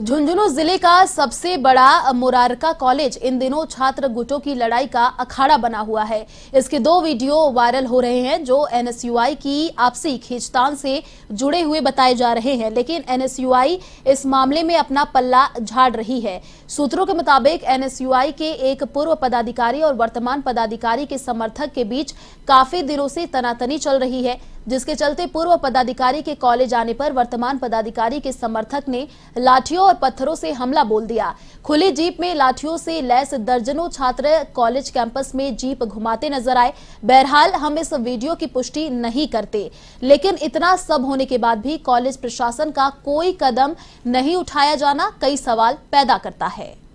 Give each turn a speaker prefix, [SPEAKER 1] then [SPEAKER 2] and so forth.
[SPEAKER 1] झुंझुनू जिले का सबसे बड़ा मुरारका कॉलेज इन दिनों छात्र गुटों की लड़ाई का अखाड़ा बना हुआ है इसके दो वीडियो वायरल हो रहे हैं जो एनएसयूआई की आपसी खींचतान से जुड़े हुए बताए जा रहे हैं लेकिन एनएसयूआई इस मामले में अपना पल्ला झाड़ रही है सूत्रों के मुताबिक एनएसयूआई के एक पूर्व पदाधिकारी और वर्तमान पदाधिकारी के समर्थक के बीच काफी दिनों से तनातनी चल रही है जिसके चलते पूर्व पदाधिकारी के कॉलेज आने पर वर्तमान पदाधिकारी के समर्थक ने लाठियों और पत्थरों से हमला बोल दिया खुली जीप में लाठियों से लैस दर्जनों छात्र कॉलेज कैंपस में जीप घुमाते नजर आए बहरहाल हम इस वीडियो की पुष्टि नहीं करते लेकिन इतना सब होने के बाद भी कॉलेज प्रशासन का कोई कदम नहीं उठाया जाना कई सवाल पैदा करता है